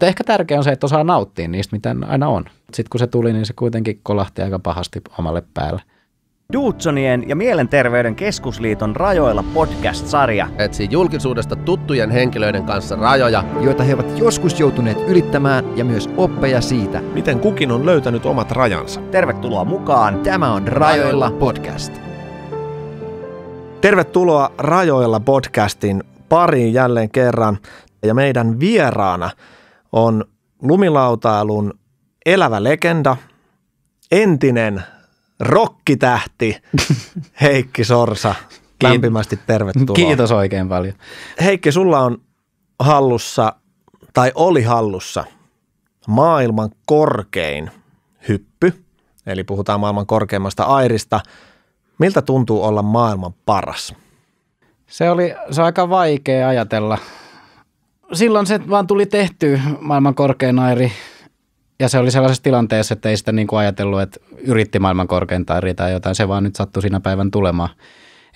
Mutta ehkä tärkeä on se, että osaa nauttia niistä, mitä aina on. Sitten kun se tuli, niin se kuitenkin kolahti aika pahasti omalle päälle. Duutsonien ja Mielenterveyden keskusliiton rajoilla podcast-sarja. Etsii julkisuudesta tuttujen henkilöiden kanssa rajoja, joita he ovat joskus joutuneet ylittämään ja myös oppeja siitä, miten kukin on löytänyt omat rajansa. Tervetuloa mukaan. Tämä on Rajoilla podcast. Tervetuloa Rajoilla podcastin pariin jälleen kerran ja meidän vieraana – on lumilautailun elävä legenda, entinen rokkitähti Heikki Sorsa. Lämpimästi tervetuloa. Kiitos oikein paljon. Heikki, sulla on hallussa, tai oli hallussa, maailman korkein hyppy. Eli puhutaan maailman korkeimmasta airista. Miltä tuntuu olla maailman paras? Se oli se aika vaikea ajatella silloin se vaan tuli tehty maailman korkein airi. Ja se oli sellaisessa tilanteessa, että ei sitä niin kuin ajatellut, että yritti maailman korkein tai jotain. Se vaan nyt sattui siinä päivän tulemaan.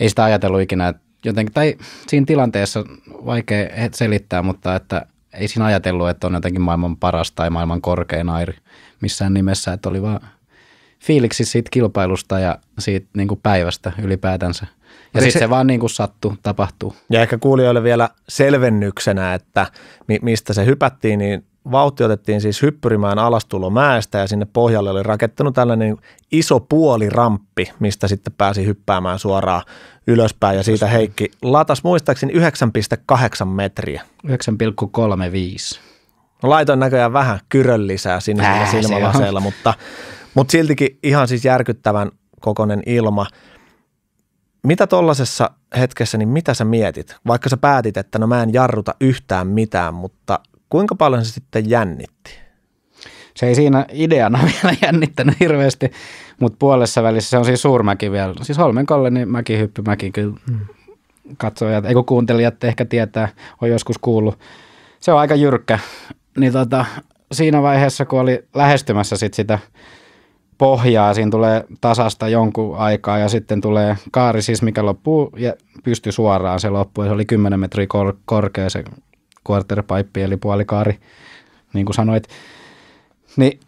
Ei sitä ajatellut ikinä, että jotenkin, tai siinä tilanteessa vaikea selittää, mutta että ei siinä ajatellut, että on jotenkin maailman paras tai maailman korkein airi missään nimessä, että oli vaan fiiliksi siitä kilpailusta ja siitä niin kuin päivästä ylipäätänsä. Ja sitten se, se vaan niin kuin sattuu, tapahtuu. Ja ehkä kuulijoille vielä selvennyksenä, että mi- mistä se hypättiin, niin vauhti otettiin siis hyppyrimään alastulomäestä ja sinne pohjalle oli rakettanut tällainen iso puoliramppi, mistä sitten pääsi hyppäämään suoraan ylöspäin ja siitä Heikki latas muistaakseni 9,8 metriä. 9,35. No, laitoin näköjään vähän kyrön lisää sinisellä äh, silmälaseilla, mutta, mutta siltikin ihan siis järkyttävän kokoinen ilma – mitä tollaisessa hetkessä, niin mitä sä mietit? Vaikka sä päätit, että no mä en jarruta yhtään mitään, mutta kuinka paljon se sitten jännitti? Se ei siinä ideana vielä jännittänyt hirveästi, mutta puolessa välissä se on siis suurmäki vielä. Siis Holmenkolle niin mäki mäkin kyllä mm. katsojat, eikö kuuntelijat ehkä tietää, on joskus kuullut. Se on aika jyrkkä. Niin tota, siinä vaiheessa, kun oli lähestymässä sit sitä pohjaa, siinä tulee tasasta jonkun aikaa ja sitten tulee kaari siis, mikä loppuu ja pysty suoraan se loppuu. se oli 10 metriä kor- korkea se pipe, eli puolikaari, niin kuin sanoit. Niin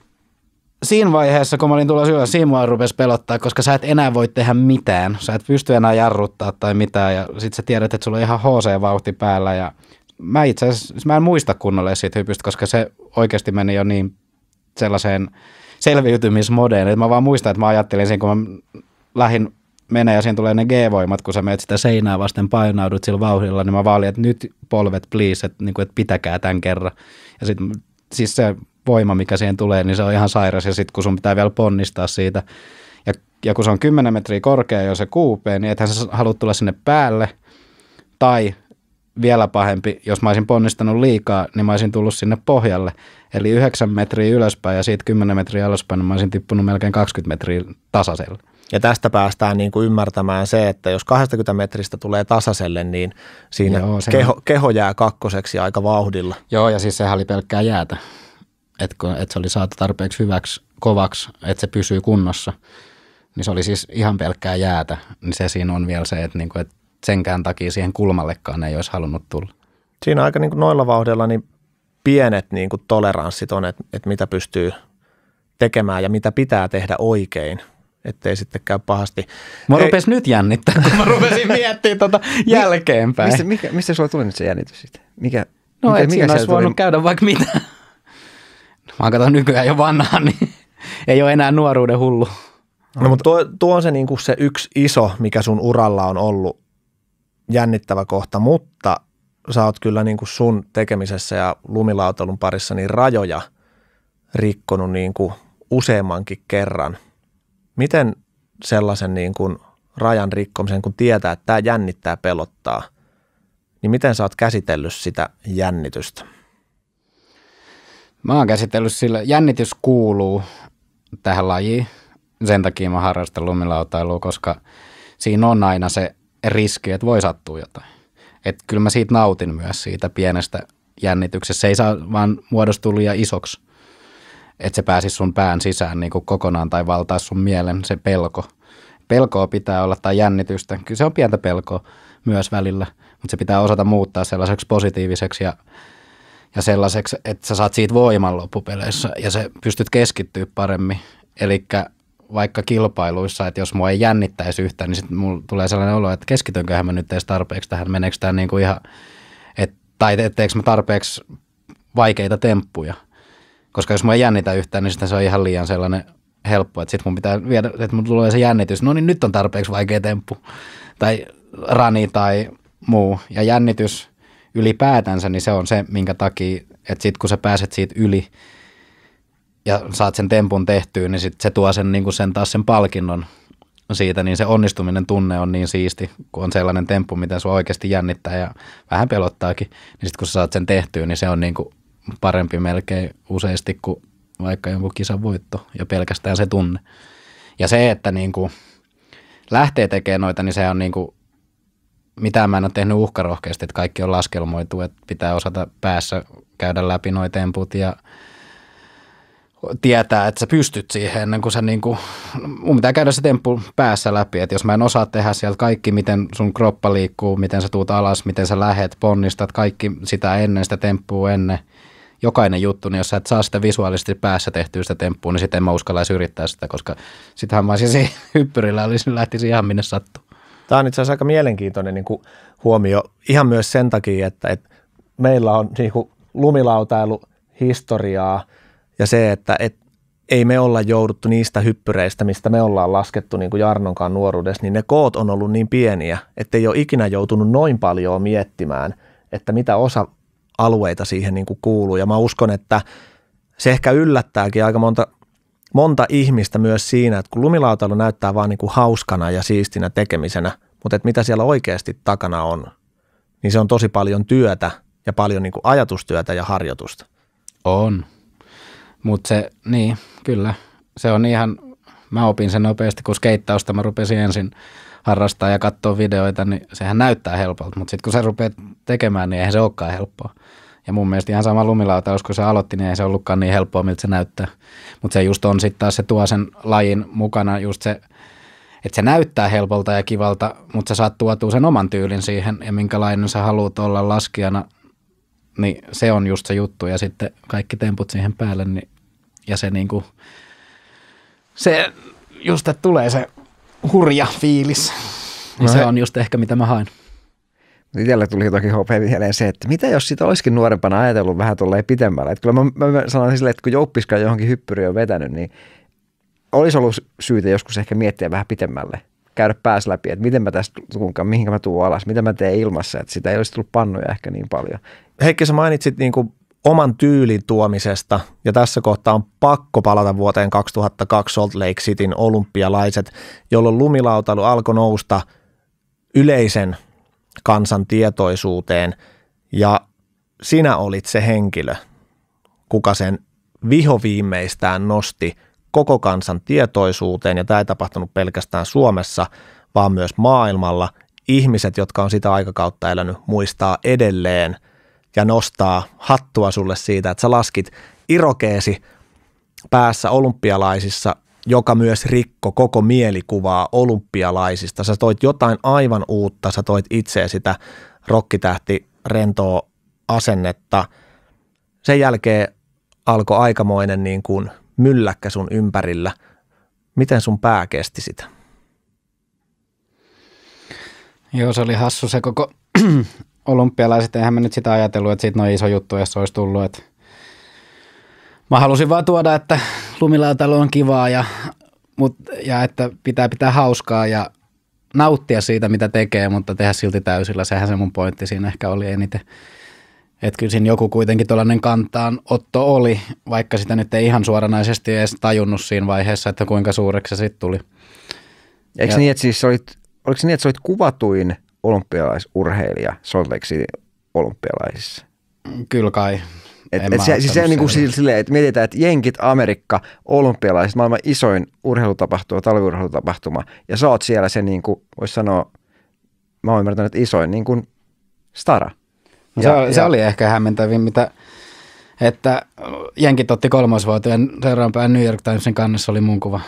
siinä vaiheessa, kun mä olin tulossa ylös, siinä mua rupesi pelottaa, koska sä et enää voi tehdä mitään. Sä et pysty enää jarruttaa tai mitään ja sit sä tiedät, että sulla on ihan HC-vauhti päällä ja mä itse asiassa, mä en muista kunnolle siitä hypystä, koska se oikeasti meni jo niin sellaiseen – et Mä vaan muistan, että mä ajattelin siinä, kun mä lähin menee ja siinä tulee ne G-voimat, kun sä menet sitä seinää vasten painaudut sillä vauhdilla, niin mä vaalin, että nyt polvet please, että, niin kuin, että pitäkää tämän kerran. Ja sitten siis se voima, mikä siihen tulee, niin se on ihan sairas ja sitten kun sun pitää vielä ponnistaa siitä ja, ja kun se on 10 metriä korkea jo se kuupee, niin ethän sä halua tulla sinne päälle tai vielä pahempi, jos mä olisin ponnistanut liikaa, niin mä olisin tullut sinne pohjalle. Eli 9 metriä ylöspäin ja siitä 10 metriä alaspäin, niin mä olisin tippunut melkein 20 metriä tasaiselle. Ja tästä päästään niin kuin ymmärtämään se, että jos 20 metristä tulee tasaiselle, niin siinä Joo, sehän... keho, keho jää kakkoseksi aika vauhdilla. Joo, ja siis sehän oli pelkkää jäätä, että et se oli saatu tarpeeksi hyväksi, kovaksi, että se pysyy kunnossa. Niin se oli siis ihan pelkkää jäätä, niin se siinä on vielä se, että, niinku, et senkään takia siihen kulmallekaan ei olisi halunnut tulla. Siinä aika niin kuin noilla vauhdilla niin pienet niin kuin toleranssit on, että, että mitä pystyy tekemään ja mitä pitää tehdä oikein – ettei sitten käy pahasti. Mä rupes nyt jännittää, kun mä rupesin miettimään tuota jälkeenpäin. Mistä, mikä, mistä sulla tuli nyt se jännitys sitten? Mikä, no mikä, et mikä siinä olisi voinut tuli? käydä vaikka mitä. No, mä katson nykyään jo vanhaa, niin ei ole enää nuoruuden hullu. No, mutta tuo, tuo on se, niin kuin se yksi iso, mikä sun uralla on ollut jännittävä kohta, mutta sä oot kyllä niin kuin sun tekemisessä ja lumilautailun parissa niin rajoja rikkonut niin kuin useammankin kerran. Miten sellaisen niin kuin rajan rikkomisen, kun tietää, että tämä jännittää pelottaa, niin miten sä oot käsitellyt sitä jännitystä? Mä oon käsitellyt sillä, jännitys kuuluu tähän lajiin. Sen takia mä harrastan lumilautailua, koska siinä on aina se riski, että voi sattua jotain. Että kyllä mä siitä nautin myös siitä pienestä jännityksestä. Se ei saa vaan muodostua liian isoksi, että se pääsi sun pään sisään niin kuin kokonaan tai valtaa sun mielen se pelko. Pelkoa pitää olla tai jännitystä. Kyllä se on pientä pelkoa myös välillä, mutta se pitää osata muuttaa sellaiseksi positiiviseksi ja ja sellaiseksi, että sä saat siitä voiman loppupeleissä ja se pystyt keskittyä paremmin. Eli vaikka kilpailuissa, että jos mua ei jännittäisi yhtään, niin sitten mulla tulee sellainen olo, että keskitynköhän mä nyt edes tarpeeksi tähän, meneekö tämä niin kuin ihan, et, tai etteikö mä tarpeeksi vaikeita temppuja. Koska jos mua ei jännitä yhtään, niin sitten se on ihan liian sellainen helppo, että sitten mun pitää viedä, että mun tulee se jännitys, no niin nyt on tarpeeksi vaikea temppu, tai rani tai muu. Ja jännitys ylipäätänsä, niin se on se, minkä takia, että sitten kun sä pääset siitä yli, ja saat sen tempun tehtyä, niin sit se tuo sen, niin sen taas sen palkinnon siitä, niin se onnistuminen tunne on niin siisti, kun on sellainen temppu, mitä sua oikeasti jännittää ja vähän pelottaakin, niin sitten kun sä saat sen tehtyä, niin se on niin kuin parempi melkein useasti kuin vaikka jonkun kisan voitto ja pelkästään se tunne. Ja se, että niin kuin lähtee tekemään noita, niin se on niin kuin, mitä mä en ole tehnyt uhkarohkeasti, että kaikki on laskelmoitu, että pitää osata päässä käydä läpi noita temput ja tietää, että sä pystyt siihen ennen kuin sä niin kuin, mun pitää käydä se temppu päässä läpi, että jos mä en osaa tehdä sieltä kaikki, miten sun kroppa liikkuu, miten sä tuut alas, miten sä lähet, ponnistat, kaikki sitä ennen, sitä temppua ennen, jokainen juttu, niin jos sä et saa sitä visuaalisesti päässä tehtyä sitä temppua, niin sitten en mä uskallaisi yrittää sitä, koska sitähän mä olisin hyppyrillä, olisin lähtisin ihan minne sattuu. Tämä on itse asiassa aika mielenkiintoinen niin kuin huomio ihan myös sen takia, että, että meillä on niin kuin lumilautailu historiaa – ja se, että et, ei me olla jouduttu niistä hyppyreistä, mistä me ollaan laskettu niin kuin Jarnonkaan nuoruudessa, niin ne koot on ollut niin pieniä, että ei ole ikinä joutunut noin paljon miettimään, että mitä osa alueita siihen niin kuin kuuluu. Ja mä uskon, että se ehkä yllättääkin aika monta, monta ihmistä myös siinä, että kun lumilautailu näyttää vaan niin kuin hauskana ja siistinä tekemisenä, mutta että mitä siellä oikeasti takana on, niin se on tosi paljon työtä ja paljon niin kuin ajatustyötä ja harjoitusta. On, mutta se, niin, kyllä, se on ihan, mä opin sen nopeasti, kun skeittausta mä rupesin ensin harrastaa ja katsoa videoita, niin sehän näyttää helpolta, mutta sitten kun se rupeat tekemään, niin eihän se olekaan helppoa. Ja mun mielestä ihan sama lumilautaus, kun se aloitti, niin ei se ollutkaan niin helppoa, miltä se näyttää. Mutta se just on sitten taas, se tuo sen lajin mukana just se, että se näyttää helpolta ja kivalta, mutta se saat tuotua sen oman tyylin siihen ja minkälainen sä haluat olla laskijana, niin se on just se juttu. Ja sitten kaikki temput siihen päälle, niin ja se niin kuin, se just, että tulee se hurja fiilis. Niin no se on just ehkä mitä mä haen. Itselle tuli toki HP mieleen se, että mitä jos sitä olisikin nuorempana ajatellut vähän tuolleen pitemmälle. Että kyllä mä, mä sanoin silleen, että kun jouppiskaan johonkin hyppyri on vetänyt, niin olisi ollut syytä joskus ehkä miettiä vähän pitemmälle. Käydä pääs läpi, että miten mä tästä tuunkaan, mihinkä mä tuun alas, mitä mä teen ilmassa. Että sitä ei olisi tullut pannuja ehkä niin paljon. Heikki, sä mainitsit niin kuin oman tyylin tuomisesta, ja tässä kohtaa on pakko palata vuoteen 2002 Salt Lake Cityn olympialaiset, jolloin lumilautailu alkoi nousta yleisen kansan tietoisuuteen, ja sinä olit se henkilö, kuka sen vihoviimeistään nosti koko kansan tietoisuuteen, ja tämä ei tapahtunut pelkästään Suomessa, vaan myös maailmalla. Ihmiset, jotka on sitä aikakautta elänyt, muistaa edelleen – ja nostaa hattua sulle siitä, että sä laskit irokeesi päässä olympialaisissa, joka myös rikko koko mielikuvaa olympialaisista. Sä toit jotain aivan uutta, sä toit itseä sitä rokkitähti rentoa asennetta. Sen jälkeen alkoi aikamoinen niin kuin mylläkkä sun ympärillä. Miten sun pää kesti sitä? Joo, se oli hassu se koko olympialaiset, eihän mä nyt sitä ajatellut, että siitä noin iso juttu, jos olisi tullut. Et mä halusin vaan tuoda, että lumilautailu on kivaa ja, mut, ja että pitää pitää hauskaa ja nauttia siitä, mitä tekee, mutta tehdä silti täysillä. Sehän se mun pointti siinä ehkä oli eniten. Että kyllä siinä joku kuitenkin tuollainen kantaan otto oli, vaikka sitä nyt ei ihan suoranaisesti edes tajunnut siinä vaiheessa, että kuinka suureksi se sitten tuli. Eikö ja, niin, että siis olit, oliko se niin, että sä olit kuvatuin – olympialaisurheilija Salt Lake City olympialaisissa. Kyllä kai. Et, et se, siis se on niinku silleen, että mietitään, että Jenkit, Amerikka, olympialaiset, maailman isoin urheilutapahtuma, talviurheilutapahtuma, ja sä oot siellä se, kuin niinku, voisi sanoa, mä oon ymmärtänyt, että isoin niin kuin stara. No se, ja, oli, ja... se oli ehkä hämmentävin, mitä, että Jenkit otti kolmosvuotiaan seuraavan päivän New York Timesin kannessa oli mun kuva.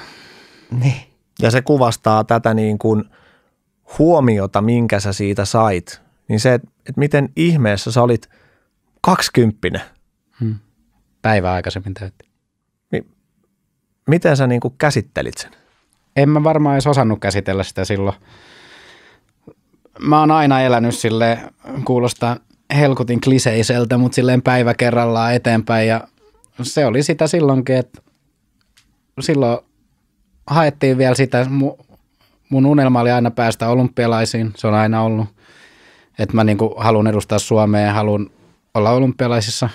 Niin. Ja se kuvastaa tätä niin kuin – huomiota, minkä sä siitä sait, niin se, että et miten ihmeessä sä olit kaksikymppinen. Hmm. Päivä aikaisemmin täytti. Niin, miten sä niin käsittelit sen? En mä varmaan edes osannut käsitellä sitä silloin. Mä oon aina elänyt sille kuulostaa helkutin kliseiseltä, mutta silleen päivä kerrallaan eteenpäin ja se oli sitä silloinkin, että silloin haettiin vielä sitä mun unelma oli aina päästä olympialaisiin, se on aina ollut. Että mä niin haluan edustaa Suomea ja haluan olla olympialaisissa,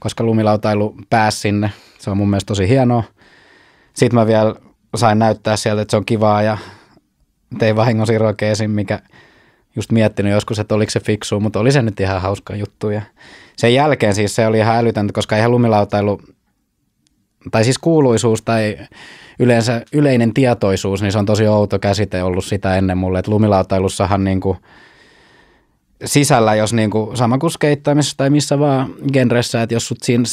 koska lumilautailu pääsi sinne. Se on mun mielestä tosi hienoa. Sitten mä vielä sain näyttää sieltä, että se on kivaa ja tein vahingon sirokeesin, mikä just miettinyt joskus, että oliko se fiksu, mutta oli se nyt ihan hauska juttu. Ja sen jälkeen siis se oli ihan älytöntä, koska ihan lumilautailu tai siis kuuluisuus tai yleensä yleinen tietoisuus, niin se on tosi outo käsite ollut sitä ennen mulle, että lumilautailussahan niin kuin sisällä, jos niin kuin, sama kuin skeittaamisessa tai missä vaan genressä, että jos sut siinä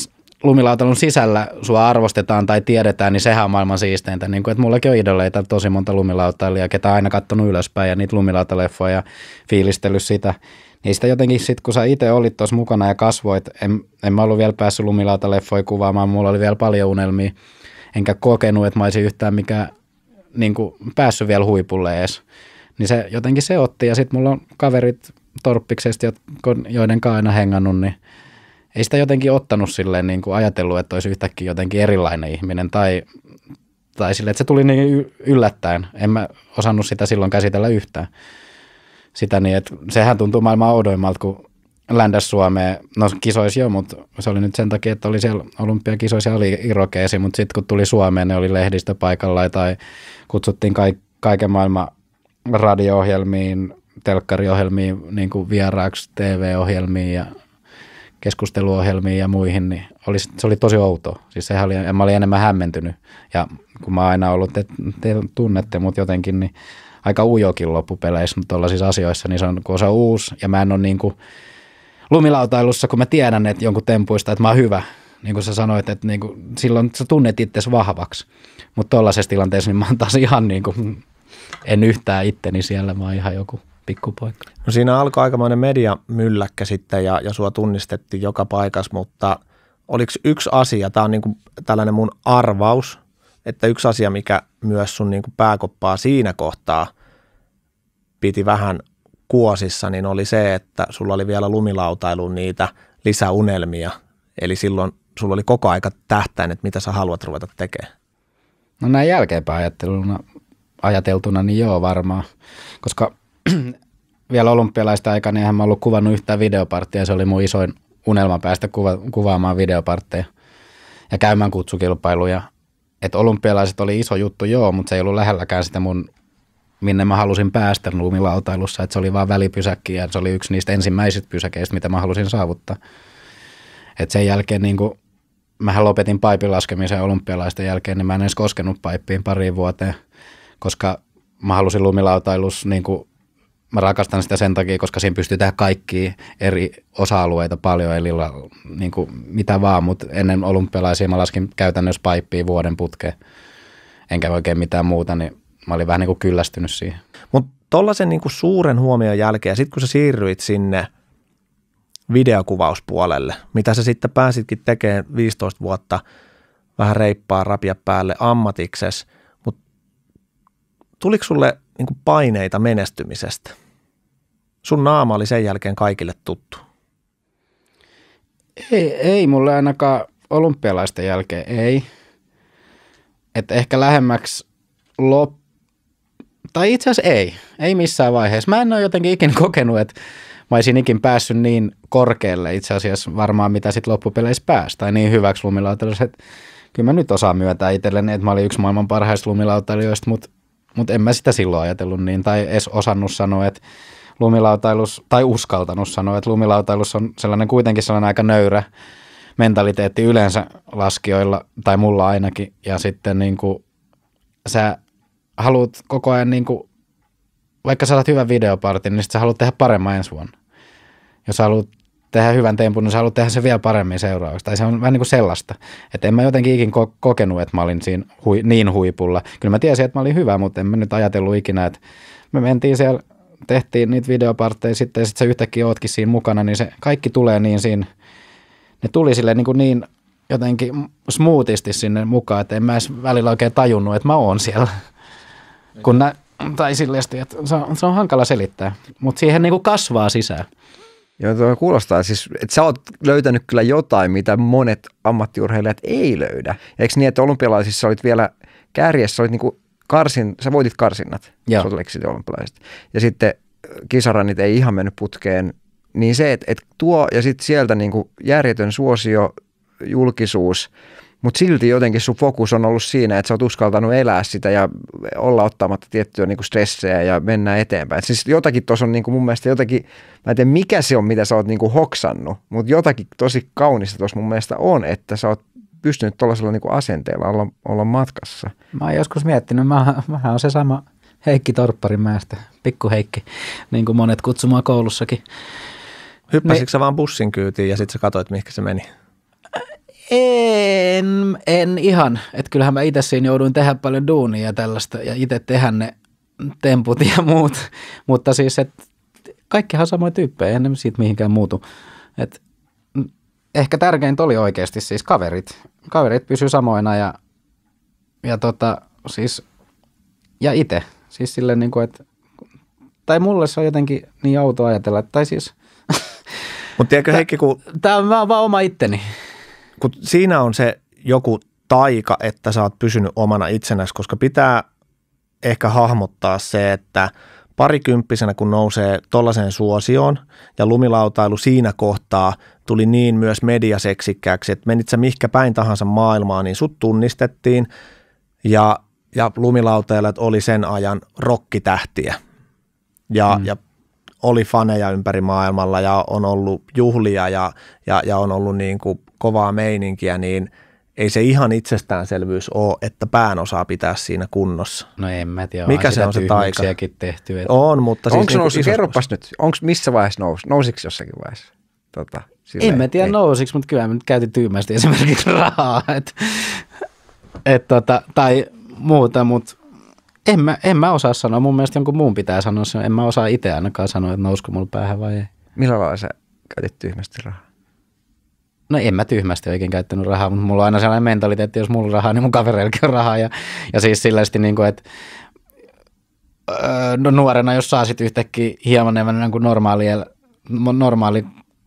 lumilautailun sisällä sua arvostetaan tai tiedetään, niin sehän on maailman siisteintä. Niin kuin, että mullakin on idoleita tosi monta lumilautailijaa, ketä aina kattonut ylöspäin ja niitä lumilautaleffoja ja fiilistellyt sitä – sitä jotenkin sitten, kun sä itse olit tuossa mukana ja kasvoit, en, en mä ollut vielä päässyt Lumilauta-leffoja kuvaamaan, mulla oli vielä paljon unelmia, enkä kokenut, että mä olisin yhtään mikään niin kuin päässyt vielä huipulle edes. Niin se jotenkin se otti ja sitten mulla on kaverit torppiksesti, joiden kanssa aina hengannut, niin ei sitä jotenkin ottanut silleen niin kuin ajatellut, että olisi yhtäkkiä jotenkin erilainen ihminen tai, tai silleen, että se tuli niin yllättäen. En mä osannut sitä silloin käsitellä yhtään sitä niin, että sehän tuntuu maailman oudoimmalta, kun ländäs Suomeen, no kisoisi jo, mutta se oli nyt sen takia, että oli siellä olympiakisoissa ja oli irokeesi, mutta sitten kun tuli Suomeen, ne oli lehdistä paikalla tai kutsuttiin ka- kaiken maailman radio-ohjelmiin, telkkariohjelmiin niin kuin vieraaksi, TV-ohjelmiin ja keskusteluohjelmiin ja muihin, niin oli, se oli tosi outo. Siis sehän oli, ja mä olin enemmän hämmentynyt. Ja kun mä oon aina ollut, että te tunnette mut jotenkin, niin aika ujokin loppupeleissä mutta tuollaisissa asioissa, niin se on, kun se on uusi ja mä en ole niin kuin lumilautailussa, kun mä tiedän, että jonkun tempuista, että mä oon hyvä, niin kuin sä sanoit, että niin kuin, silloin sä tunnet itse vahvaksi, mutta tuollaisessa tilanteessa niin mä oon taas ihan niin kuin, en yhtään itteni siellä, mä oon ihan joku pikkupoika. No siinä alkoi aikamoinen mylläkkä sitten ja, ja sua tunnistettiin joka paikassa, mutta oliko yksi asia, tämä on niin kuin tällainen mun arvaus – että yksi asia, mikä myös sun niin kuin pääkoppaa siinä kohtaa piti vähän kuosissa, niin oli se, että sulla oli vielä lumilautailu niitä lisäunelmia. Eli silloin sulla oli koko aika tähtäin, että mitä sä haluat ruveta tekemään. No näin jälkeenpäin ajatteluna, ajateltuna, niin joo varmaan, koska vielä olympialaista aikana niin eihän mä ollut kuvannut yhtään videoparttia, se oli mun isoin unelma päästä kuva, kuvaamaan videopartteja ja käymään kutsukilpailuja että olympialaiset oli iso juttu, joo, mutta se ei ollut lähelläkään sitä mun, minne mä halusin päästä luumilautailussa, että se oli vaan välipysäkki ja se oli yksi niistä ensimmäisistä pysäkeistä, mitä mä halusin saavuttaa. Et sen jälkeen niin kun, mähän lopetin paipin laskemisen olympialaisten jälkeen, niin mä en edes koskenut paippiin pariin vuoteen, koska mä halusin lumilautailussa niin kun, mä rakastan sitä sen takia, koska siinä pystyy tehdä kaikki eri osa-alueita paljon, eli niin kuin mitä vaan, mutta ennen olympialaisia mä laskin käytännössä paippia vuoden putkeen, enkä oikein mitään muuta, niin mä olin vähän niin kuin kyllästynyt siihen. Mutta tuollaisen niin suuren huomion jälkeen, sitten kun sä siirryit sinne videokuvauspuolelle, mitä sä sitten pääsitkin tekemään 15 vuotta vähän reippaa rapia päälle ammatikses, mutta tuliko sulle – niin kuin paineita menestymisestä? Sun naama oli sen jälkeen kaikille tuttu. Ei, ei mulle ainakaan olympialaisten jälkeen, ei. Että ehkä lähemmäksi lop... Tai itse asiassa ei, ei missään vaiheessa. Mä en ole jotenkin ikinä kokenut, että mä olisin ikin päässyt niin korkealle itse asiassa varmaan, mitä sitten loppupeleissä pääsi. Tai niin hyväksi lumilautailussa, että kyllä mä nyt osaan myöntää itselleni, että mä olin yksi maailman parhaista lumilautailijoista, mutta mutta en mä sitä silloin ajatellut niin, tai edes osannut sanoa, että lumilautailus, tai uskaltanut sanoa, että lumilautailus on sellainen kuitenkin sellainen aika nöyrä mentaliteetti yleensä laskijoilla, tai mulla ainakin, ja sitten niin kuin, sä haluat koko ajan, niin kuin, vaikka sä saat hyvän videopartin, niin sit sä haluat tehdä paremman ensi vuonna. Jos haluat tehdä hyvän tempun, niin sä haluat tehdä se vielä paremmin seuraavaksi. Tai se on vähän niin kuin sellaista. Että en mä jotenkin ikin ko- kokenut, että mä olin siinä hui, niin huipulla. Kyllä mä tiesin, että mä olin hyvä, mutta en mä nyt ajatellut ikinä, että me mentiin siellä, tehtiin niitä videopartteja sitten ja sitten sä yhtäkkiä ootkin siinä mukana, niin se kaikki tulee niin siinä, ne tuli sille niin, kuin niin jotenkin smoothisti sinne mukaan, että en mä edes välillä oikein tajunnut, että mä oon siellä. Kun nä, tai silleen, että se on, se on hankala selittää, mutta siihen niin kuin kasvaa sisään. Joo, tuo kuulostaa siis, että sä oot löytänyt kyllä jotain, mitä monet ammattiurheilijat ei löydä. Eikö niin, että olympialaisissa olit vielä kärjessä, olit niinku karsin, sä voitit karsinnat, Joo. olympialaiset. Ja sitten kisarannit ei ihan mennyt putkeen. Niin se, että, että tuo ja sitten sieltä niinku järjetön suosio, julkisuus – mutta silti jotenkin sun fokus on ollut siinä, että sä oot uskaltanut elää sitä ja olla ottamatta tiettyä niinku stressejä ja mennä eteenpäin. Et siis jotakin tuossa on niinku mun mielestä jotakin, mä en tiedä mikä se on, mitä sä oot niinku hoksannut, mutta jotakin tosi kaunista tuossa mun mielestä on, että sä oot pystynyt tuollaisella niinku asenteella olla, olla matkassa. Mä oon joskus miettinyt, mä, mä oon se sama Heikki Torpparimäestä, pikku Heikki, niin kuin monet kutsumaan koulussakin. Hyppäsitkö niin, sä vaan bussin kyytiin ja sitten sä katsoit, mihinkä se meni? En, en ihan. Että kyllähän mä itse siinä jouduin tehdä paljon duunia ja tällaista ja itse tehdä ne temput ja muut. Mutta siis, että kaikkihan samoja tyyppejä, en siitä mihinkään muutu. Et ehkä tärkeintä oli oikeasti siis kaverit. Kaverit pysy samoina ja, ja tota, siis, ja itse. Siis silleen niin kuin, että, tai mulle se on jotenkin niin outo ajatella, tai siis. Mutta tiedätkö Heikki, kun... Tämä on vaan oma itteni kun siinä on se joku taika, että sä oot pysynyt omana itsenäsi, koska pitää ehkä hahmottaa se, että parikymppisenä kun nousee tollaiseen suosioon ja lumilautailu siinä kohtaa tuli niin myös mediaseksikkääksi, että menit sä mihkä päin tahansa maailmaa, niin sut tunnistettiin ja, ja Lumilautailet oli sen ajan rokkitähtiä. Ja, mm. ja oli faneja ympäri maailmalla ja on ollut juhlia ja, ja, ja on ollut niin kuin kovaa meininkiä, niin ei se ihan itsestäänselvyys ole, että pään osaa pitää siinä kunnossa. No en mä tiedä, Mikä se on se taika? tehty. Että... On, mutta siis... Onko se niinku nousi, isos... kerropas nyt, onko missä vaiheessa nousi, nousiko jossakin vaiheessa? Tota, en mä tiedä ei. Niin. nousiksi, mutta kyllä mä nyt käytin tyymästi esimerkiksi rahaa, et, et tota, tai muuta, mutta en mä, en mä osaa sanoa. Mun mielestä jonkun muun pitää sanoa sen. En mä osaa itse ainakaan sanoa, että nousko mulla päähän vai ei. Millä lailla sä käytit tyhmästi rahaa? No en mä tyhmästi oikein käyttänyt rahaa, mutta mulla on aina sellainen mentaliteetti, että jos mulla on rahaa, niin mun kavereillakin on rahaa. Ja, ja siis sillä niin kuin, että öö, no nuorena, jos saa sitten yhtäkkiä hieman enemmän niin kuin normaali, normaali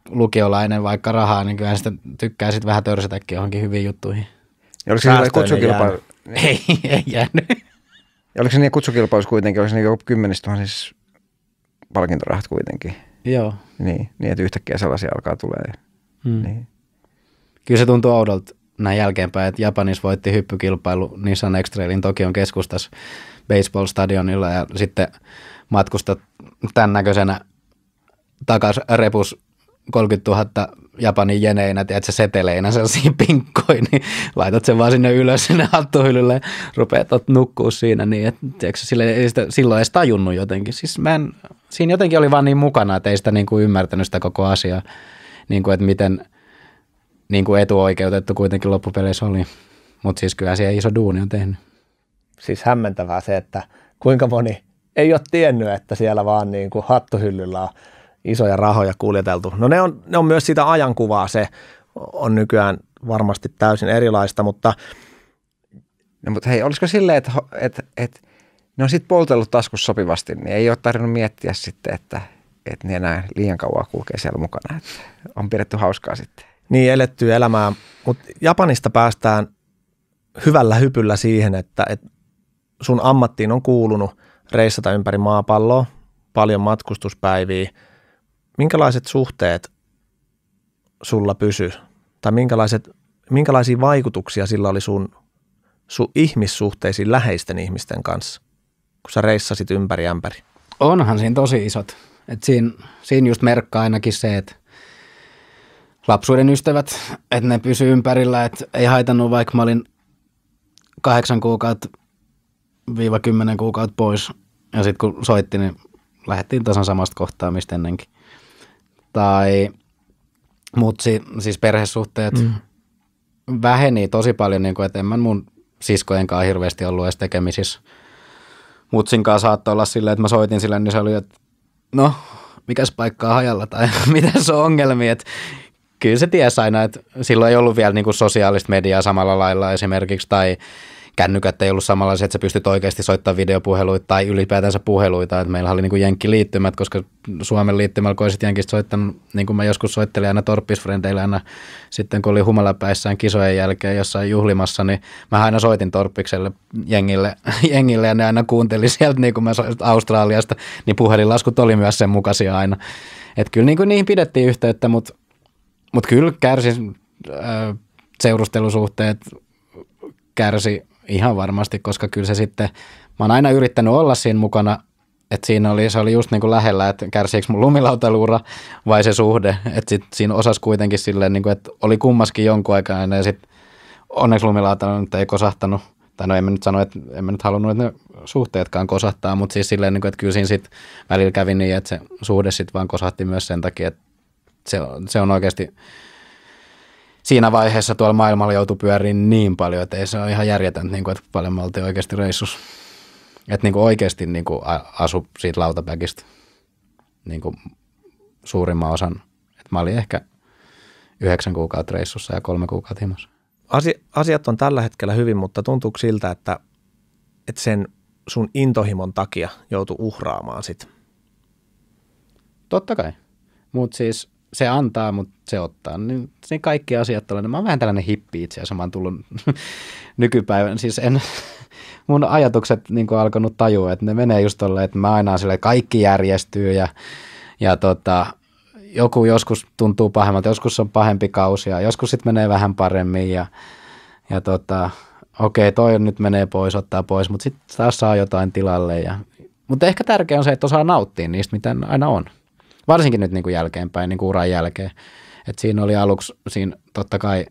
lukiolainen vaikka rahaa, niin kyllä sitä tykkää sitten vähän törsätäkin johonkin hyviin juttuihin. Ja oliko se kutsukilpailu? Ei, ei jäänyt. Oliko se niin kutsukilpailussa kuitenkin, oliko se niin joku kymmenistä siis palkintorahat kuitenkin? Joo. Niin, niin että yhtäkkiä sellaisia alkaa tulee. Hmm. Niin. Kyllä se tuntuu oudolta näin jälkeenpäin, että Japanis voitti hyppykilpailu Nissan X-Trailin Tokion keskustassa baseball-stadionilla ja sitten matkusta tämän näköisenä takaisin repus 30 000 Japanin jeneinä, tiedätkö, seteleinä sellaisiin pinkkoihin, niin laitat sen vaan sinne ylös sinne hattuhyllylle ja rupeat nukkua siinä niin, et, tiedätkö, sille ei sitä, silloin edes tajunnut jotenkin. Siis mä en, siinä jotenkin oli vaan niin mukana, että ei sitä niin kuin ymmärtänyt sitä koko asiaa, niin kuin, että miten niin kuin etuoikeutettu kuitenkin loppupeleissä oli. Mutta siis kyllä siellä iso duuni on tehnyt. Siis hämmentävää se, että kuinka moni ei ole tiennyt, että siellä vaan niin kuin hattuhyllyllä on isoja rahoja kuljeteltu. No ne on, ne on myös sitä ajankuvaa, se on nykyään varmasti täysin erilaista, mutta... No, mutta hei, olisiko silleen, että, että, että ne on sitten poltellut taskussa sopivasti, niin ei ole tarvinnut miettiä sitten, että, että ne enää liian kauan kulkee siellä mukana. Että on pidetty hauskaa sitten. Niin, elettyä elämää. Mutta Japanista päästään hyvällä hypyllä siihen, että, että sun ammattiin on kuulunut reissata ympäri maapalloa, paljon matkustuspäiviä – minkälaiset suhteet sulla pysy tai minkälaiset, minkälaisia vaikutuksia sillä oli sun, sun ihmissuhteisiin läheisten ihmisten kanssa, kun sä reissasit ympäri ämpäri? Onhan siinä tosi isot. Et siinä, siinä just merkkaa ainakin se, että lapsuuden ystävät, että ne pysy ympärillä, että ei haitannut vaikka mä olin kahdeksan kuukautta viiva kymmenen kuukautta pois ja sitten kun soitti, niin lähdettiin tasan samasta kohtaa mistä ennenkin tai mutsi, siis perhesuhteet mm. väheni tosi paljon, niin kuin, että en mä mun siskojen kanssa hirveästi ollut edes tekemisissä. Mutsin kanssa saattoi olla silleen, että mä soitin sille, niin se oli, että no, mikäs paikka on hajalla tai mitä se on ongelmia, että kyllä se tiesi aina, että silloin ei ollut vielä niin kuin sosiaalista mediaa samalla lailla esimerkiksi tai – kännykät ei ollut samanlaisia, että sä pystyt oikeasti soittamaan videopuheluita tai ylipäätänsä puheluita. Et meillä oli niin jenkki liittymät, koska Suomen liittymällä kun olisit jenkistä soittanut, niin kuin mä joskus soittelin aina torppisfrendeillä aina sitten kun oli humalapäissään kisojen jälkeen jossain juhlimassa, niin mä aina soitin torppikselle jengille, jengille ja ne aina kuunteli sieltä niin kuin mä Australiasta, niin puhelinlaskut oli myös sen mukaisia aina. Et kyllä niin kuin niihin pidettiin yhteyttä, mutta mut kyllä kärsin äh, seurustelusuhteet kärsi ihan varmasti, koska kyllä se sitten, mä oon aina yrittänyt olla siinä mukana, että siinä oli, se oli just niin kuin lähellä, että kärsiikö mun lumilautaluura vai se suhde. Että sit siinä osas kuitenkin silleen, niin kuin, että oli kummaskin jonkun aikaa ja sitten onneksi lumilautailu nyt ei kosahtanut. Tai no en mä nyt sano, että en mä nyt halunnut, että ne suhteetkaan kosahtaa, mutta siis silleen, niin kuin, että kyllä siinä sitten välillä kävi niin, että se suhde sitten vaan kosahti myös sen takia, että se, se on oikeasti siinä vaiheessa tuolla maailmalla joutui pyöriin niin paljon, että ei se ole ihan järjetön, niin kuin, että paljon me oltiin oikeasti reissus. Että niin kuin oikeasti niin kuin asu siitä lautapäkistä niin kuin suurimman osan. Et mä olin ehkä yhdeksän kuukautta reissussa ja kolme kuukautta himassa. Asi- asiat on tällä hetkellä hyvin, mutta tuntuuko siltä, että, että sen sun intohimon takia joutuu uhraamaan sit? Totta kai. Mutta siis se antaa, mutta se ottaa. Niin, niin kaikki asiat tällainen. Mä oon vähän tällainen hippi itse asiassa. Mä oon tullut nykypäivän. Siis en, mun ajatukset niin alkanut tajua, että ne menee just tolleen, että mä aina sille kaikki järjestyy ja, ja tota, joku joskus tuntuu pahemmalta, joskus on pahempi kausi ja joskus sitten menee vähän paremmin ja, ja tota, okei, toi nyt menee pois, ottaa pois, mutta sitten taas saa jotain tilalle. Ja, mutta ehkä tärkeä on se, että osaa nauttia niistä, mitä aina on. Varsinkin nyt niin kuin jälkeenpäin, niin kuin uran jälkeen. Et siinä oli aluksi, siinä totta kai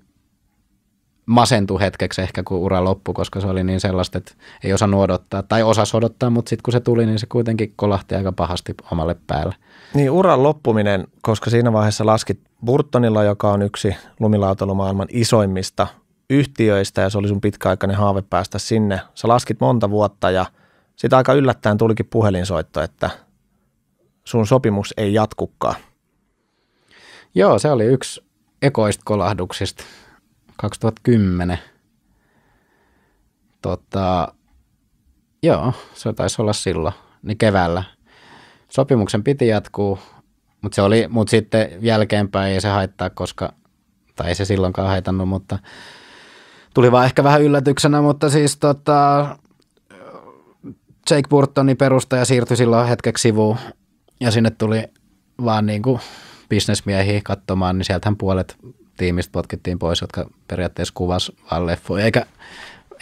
masentui hetkeksi ehkä, kun ura loppui, koska se oli niin sellaista, että ei osannut odottaa tai osasi odottaa, mutta sitten kun se tuli, niin se kuitenkin kolahti aika pahasti omalle päälle. Niin, uran loppuminen, koska siinä vaiheessa laskit Burtonilla, joka on yksi lumilautailumaailman isoimmista yhtiöistä ja se oli sun pitkäaikainen haave päästä sinne. Sä laskit monta vuotta ja sitä aika yllättäen tulikin puhelinsoitto, että – sun sopimus ei jatkukaan. Joo, se oli yksi ekoista kolahduksista 2010. Tota, joo, se taisi olla silloin, niin keväällä. Sopimuksen piti jatkuu, mutta se oli, mut sitten jälkeenpäin ei se haittaa, koska, tai ei se silloinkaan haitannut, mutta tuli vaan ehkä vähän yllätyksenä, mutta siis tota, Jake Burtonin perustaja siirtyi silloin hetkeksi sivuun ja sinne tuli vaan niin kuin bisnesmiehiä katsomaan, niin sieltähän puolet tiimistä potkittiin pois, jotka periaatteessa kuvas vaan leffoja, eikä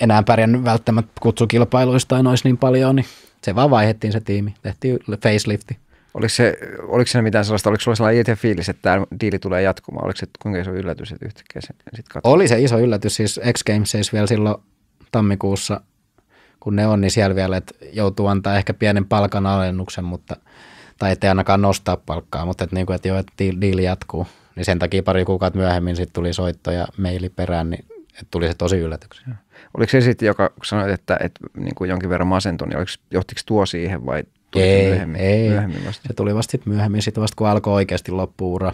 enää pärjännyt välttämättä kutsukilpailuista tai nois niin paljon, niin se vaan vaihettiin se tiimi, tehtiin facelifti. Oliko, se, oliko siinä mitään sellaista, oliko sulla sellainen itse fiilis, että tämä diili tulee jatkumaan, oliko se kuinka iso yllätys, että yhtäkkiä sen sitten Oli se iso yllätys, siis X Games siis vielä silloin tammikuussa, kun ne on, niin siellä vielä, että joutuu antaa ehkä pienen palkan alennuksen, mutta – tai ettei ainakaan nostaa palkkaa, mutta että, niin kuin, että joo, että diili jatkuu. Niin sen takia pari kuukautta myöhemmin sitten tuli soitto ja maili perään, niin että tuli se tosi yllätyksiä. Oliko se sitten, joka sanoit, että, että niin kuin jonkin verran masentui, niin oliko, johtiko tuo siihen vai tuli ei, myöhemmin, ei. myöhemmin vasta? Se tuli vasta sitten myöhemmin, sitten vasta kun alkoi oikeasti loppuura.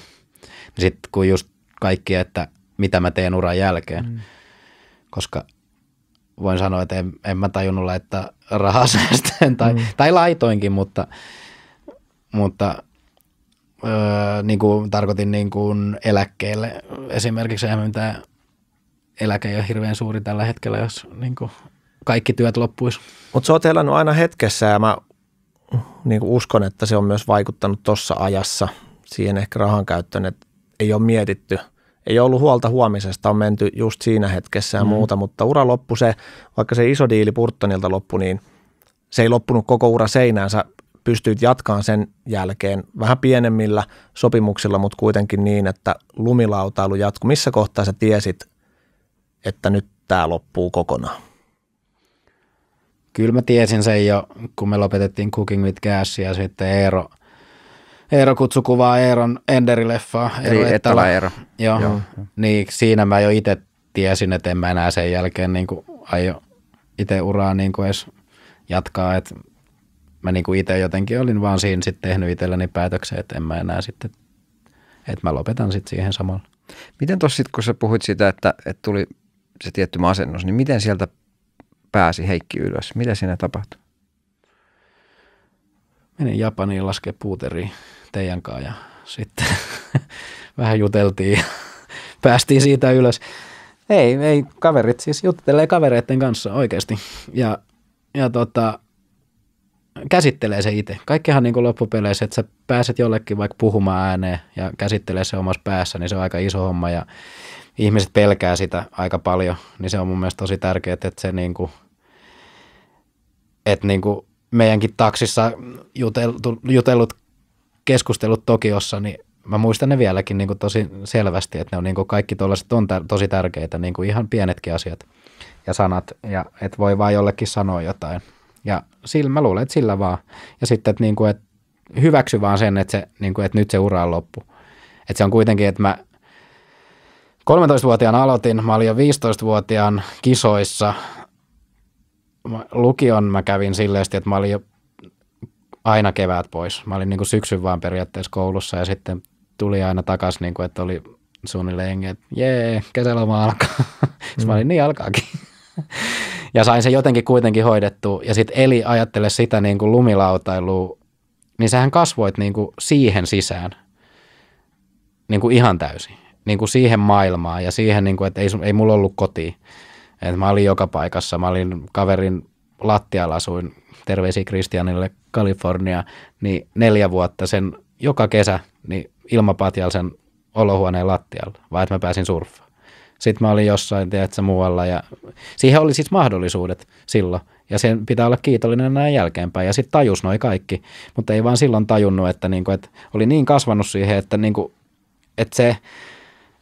Niin sitten kun just kaikki, että mitä mä teen uran jälkeen. Mm. Koska voin sanoa, että en, en mä tajunnut laittaa rahaa säästöön tai, mm. tai laitoinkin, mutta – mutta öö, niin kuin tarkoitin niin kuin eläkkeelle esimerkiksi, eihän mitään eläke ei ole hirveän suuri tällä hetkellä, jos niin kuin kaikki työt loppuisi. Mutta sä oot elänyt aina hetkessä ja mä niin kuin uskon, että se on myös vaikuttanut tuossa ajassa siihen ehkä rahan käyttöön, että ei ole mietitty, ei ollut huolta huomisesta, on menty just siinä hetkessä ja mm. muuta, mutta ura loppu se, vaikka se iso diili Burtonilta loppu, niin se ei loppunut koko ura seinäänsä pystyit jatkaan sen jälkeen vähän pienemmillä sopimuksilla, mutta kuitenkin niin, että lumilautailu jatkuu. Missä kohtaa sä tiesit, että nyt tämä loppuu kokonaan? Kyllä mä tiesin sen jo, kun me lopetettiin Cooking with Gas ja sitten Eero, Eero kutsui kuvaa Eeron Enderileffaa. Eero Eli Etala. Eero. Joo. Joo. Niin siinä mä jo itse tiesin, että en mä enää sen jälkeen niin kuin aio itse uraa niin kuin edes jatkaa, että mä niin kuin itse jotenkin olin vaan siinä sitten tehnyt itselläni päätöksen, että en mä enää sitten, että mä lopetan sitten siihen samalla. Miten tuossa sitten, kun sä puhuit siitä, että, että tuli se tietty masennus, niin miten sieltä pääsi Heikki ylös? Mitä siinä tapahtui? Menin Japaniin laske puuteriin teidän kanssa ja sitten vähän juteltiin ja päästiin siitä ylös. Ei, ei, kaverit siis juttelee kavereiden kanssa oikeasti. Ja, ja tota, käsittelee se itse. Kaikkihan niin loppupeleissä, että sä pääset jollekin vaikka puhumaan ääneen ja käsittelee se omassa päässä, niin se on aika iso homma ja ihmiset pelkää sitä aika paljon, niin se on mun mielestä tosi tärkeää, että se niin kuin, että niin kuin meidänkin taksissa juteltu, jutellut keskustelut Tokiossa, niin mä muistan ne vieläkin niin kuin tosi selvästi, että ne on niin kuin kaikki tuollaiset on tosi tärkeitä, niin kuin ihan pienetkin asiat ja sanat, ja että voi vaan jollekin sanoa jotain, ja sillä, mä luulen, että sillä vaan. Ja sitten, että, niin kuin, että hyväksy vaan sen, että, se, niin kuin, että nyt se ura on loppu. Että se on kuitenkin, että mä 13-vuotiaana aloitin, mä olin jo 15-vuotiaan kisoissa. Lukion mä kävin silleen, että mä olin jo aina kevät pois. Mä olin niin kuin syksyn vaan periaatteessa koulussa ja sitten tuli aina takaisin, niin kuin, että oli suunnilleen että jee, kesäloma alkaa. Mm. mä olin, mm. niin alkaakin ja sain se jotenkin kuitenkin hoidettu Ja sitten Eli ajattele sitä niin kuin lumilautailua, niin sähän kasvoit niin kuin siihen sisään niin kuin ihan täysin. Niin kuin siihen maailmaan ja siihen, niin kuin, että ei, ei mulla ollut koti, Et mä olin joka paikassa. Mä olin kaverin lattialla asuin, terveisiä Kristianille Kalifornia, niin neljä vuotta sen joka kesä niin ilmapatjalla sen olohuoneen lattialla, vaan että mä pääsin surffaan. Sitten mä olin jossain, tiedätkö, muualla. Ja siihen oli siis mahdollisuudet silloin. Ja sen pitää olla kiitollinen näin jälkeenpäin. Ja sitten tajus noi kaikki. Mutta ei vaan silloin tajunnut, että, niinku, että oli niin kasvanut siihen, että, niinku, että se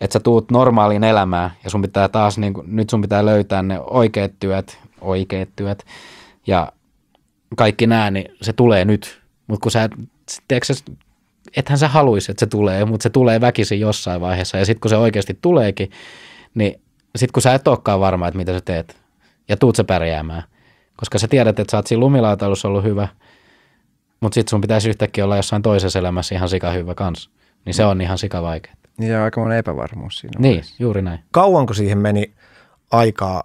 että sä tuut normaaliin elämään ja sun pitää taas, niin kuin, nyt sun pitää löytää ne oikeat työt, oikeat työt ja kaikki nämä, niin se tulee nyt. Mutta kun sä, tiedätkö, ethän sä haluaisi, että se tulee, mutta se tulee väkisin jossain vaiheessa ja sitten kun se oikeasti tuleekin, niin sitten kun sä et olekaan varma, että mitä sä teet ja tuut sä pärjäämään, koska sä tiedät, että sä oot siinä lumilautailussa ollut hyvä, mutta sitten sun pitäisi yhtäkkiä olla jossain toisessa elämässä ihan sika hyvä kanssa. Niin se mm. on ihan sika vaikea. Niin se on aika monen epävarmuus siinä. Niin, vaiheessa. juuri näin. Kauanko siihen meni aikaa,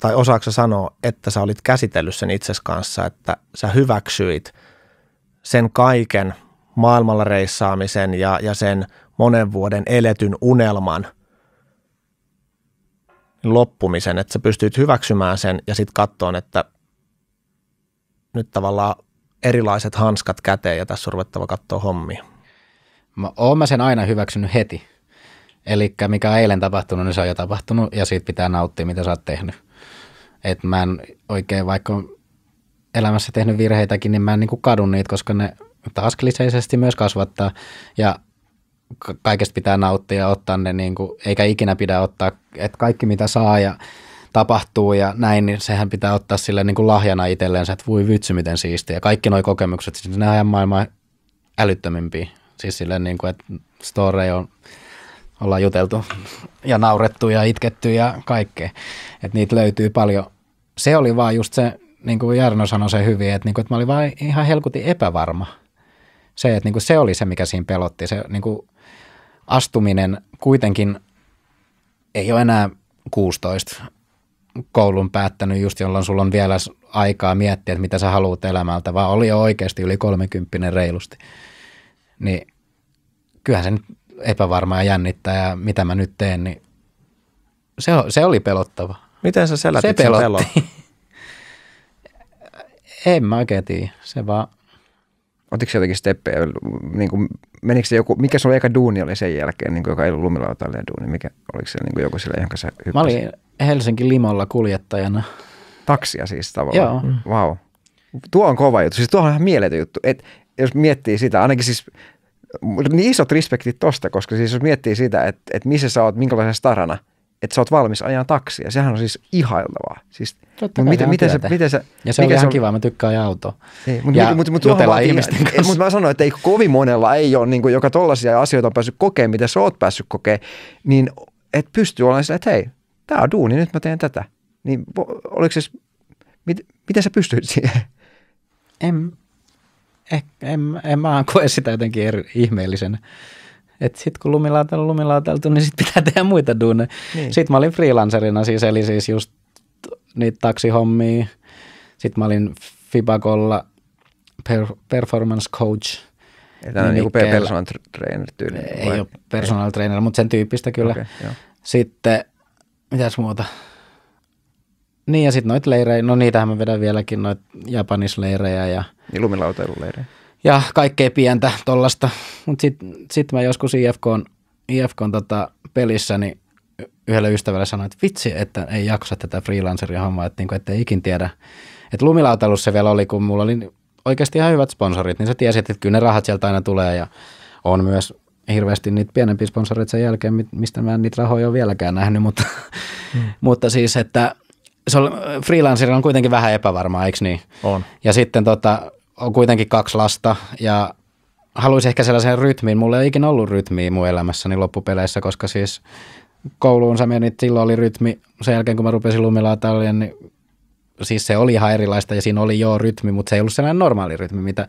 tai osaako sanoa, että sä olit käsitellyt sen itses kanssa, että sä hyväksyit sen kaiken maailmalla reissaamisen ja, ja sen monen vuoden eletyn unelman – loppumisen, että sä pystyt hyväksymään sen ja sitten kattoon, että nyt tavallaan erilaiset hanskat käteen ja tässä on ruvettava katsoa hommia. Mä, oon mä sen aina hyväksynyt heti. Eli mikä on eilen tapahtunut, niin se on jo tapahtunut ja siitä pitää nauttia, mitä sä oot tehnyt. Et mä en oikein, vaikka elämässä tehnyt virheitäkin, niin mä en niin kadun niitä, koska ne taas kliseisesti myös kasvattaa. Ja kaikesta pitää nauttia ja ottaa ne, niin kuin, eikä ikinä pidä ottaa, että kaikki mitä saa ja tapahtuu ja näin, niin sehän pitää ottaa sille niin kuin lahjana itselleen, että voi vitsi miten siistiä. kaikki nuo kokemukset, siis ne ajan maailmaa älyttömimpiä. Siis silleen, niin kuin, että story on, ollaan juteltu ja naurettu ja itketty ja kaikkea. Että niitä löytyy paljon. Se oli vaan just se, niin kuin Jarno sanoi se hyvin, että, niin kuin, että mä olin vaan ihan helkutin epävarma – se, että niin kuin se oli se, mikä siinä pelotti. Se niin kuin astuminen kuitenkin ei ole enää 16 koulun päättänyt just, jolloin sulla on vielä aikaa miettiä, että mitä sä haluat elämältä, vaan oli jo oikeasti yli 30 reilusti. Niin kyllähän se nyt epävarmaa ja jännittää ja mitä mä nyt teen, niin se, se oli pelottava. Miten sä selätit se sen pelon? en mä oikein tiedä. Se vaan – Otitko jotenkin steppejä? Niin kuin, menikö se joku, mikä sulla eka duuni oli sen jälkeen, niin kuin, joka ei ollut lumilautailija duuni? Mikä, oliko se niin kuin joku sillä, jonka sä hyppäsit? Mä olin Helsingin Limolla kuljettajana. Taksia siis tavallaan? Joo. Wow. Mm. Tuo on kova juttu. Siis tuo on ihan mieletön juttu. Et, jos miettii sitä, ainakin siis niin isot respektit tosta, koska siis jos miettii sitä, että, että missä sä oot, minkälaisen starana – että sä oot valmis ajaa taksia. Sehän on siis ihailtavaa. Siis, Totta miten, miten se, miten se, ja se on ihan se on... kivaa, mä tykkään auto. autoa. Niin, mutta, ja mut, mut, mut, jutella Mutta mä sanoin, että ei kovin monella ei ole, niin kuin, joka tollaisia asioita on päässyt kokemaan, mitä sä oot päässyt kokemaan, niin et pystyy olemaan sillä, että hei, tämä on duuni, nyt mä teen tätä. Niin oliko se, mit, miten sä pystyit siihen? En, eh, en, en, en mä koe sitä jotenkin eri, ihmeellisenä. Että sitten kun lumilauta on niin sitten pitää tehdä muita duuneja. Niin. Sitten mä olin freelancerina siis, eli siis just niitä taksihommia. Sitten mä olin Fibakolla per, performance coach. Että on niin kuin personal trainer tyyli. Ei vai? ole personal ei. trainer, mutta sen tyyppistä kyllä. Okay, sitten, mitäs muuta? Niin ja sitten noita leirejä, no niitähän mä vedän vieläkin, noita japanisleirejä ja... Niin lumilautailuleirejä ja kaikkea pientä tuollaista. Mutta sitten sit mä joskus IFK on tota pelissä niin yhdelle ystävälle sanoin, että vitsi, että ei jaksa tätä freelancerin hommaa, että, niinku, että ei ikin tiedä. Että lumilautailussa se vielä oli, kun mulla oli oikeasti ihan hyvät sponsorit, niin sä tiesit, että kyllä ne rahat sieltä aina tulee ja on myös hirveästi niitä pienempiä sponsoreita sen jälkeen, mistä mä en niitä rahoja ole vieläkään nähnyt, mutta, mm. mutta siis, että se on, freelancer on kuitenkin vähän epävarmaa, eikö niin? On. Ja sitten tota, on kuitenkin kaksi lasta ja haluaisin ehkä sellaisen rytmiin. Mulla ei ikinä ollut rytmiä mun elämässäni loppupeleissä, koska siis kouluun sä menit, silloin oli rytmi. Sen jälkeen kun mä rupesin lumilaatailleen, niin siis se oli ihan erilaista ja siinä oli jo rytmi, mutta se ei ollut sellainen normaali rytmi, mitä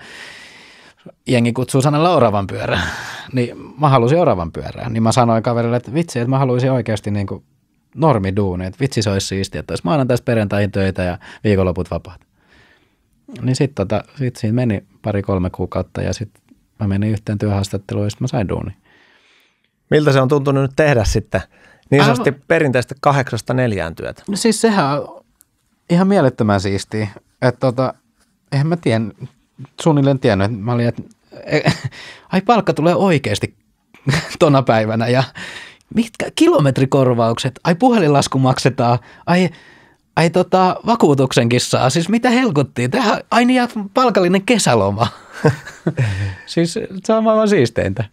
jengi kutsuu sanalla oravan pyörä. niin mä halusin oravan pyörää. Niin mä sanoin kaverille, että vitsi, että mä haluaisin oikeasti niin kuin normiduuni, että vitsi se olisi siistiä, että olisi maanantaisperjantaihin töitä ja viikonloput vapaat. Niin sitten tota, sit siinä meni pari-kolme kuukautta ja sitten mä menin yhteen työhaastatteluun ja sitten mä sain duuni. Miltä se on tuntunut nyt tehdä sitten niin äh, sanotusti Aivan. perinteistä kahdeksasta neljään työtä? No siis sehän on ihan mielettömän siistiä. Että tota, eihän mä tien, suunnilleen tiennyt, että mä olin, että e, ai palkka tulee oikeasti tona päivänä ja mitkä kilometrikorvaukset, ai puhelinlasku maksetaan, ai Ai tota, vakuutuksenkin saa. Siis mitä helkuttiin? Tähän aina niin, palkallinen kesäloma. siis se on maailman siisteintä.